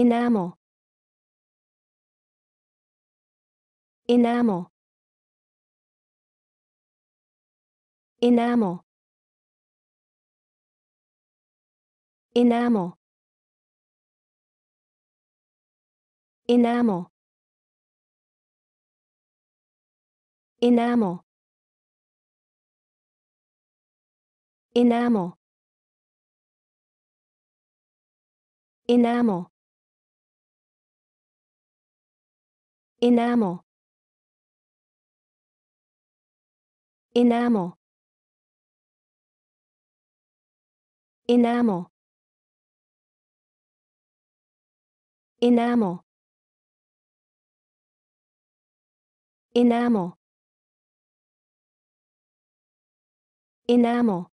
enamel enamel enamel enamel enamel enamel enamel enamel enamel enamel enamel enamel enamel enamel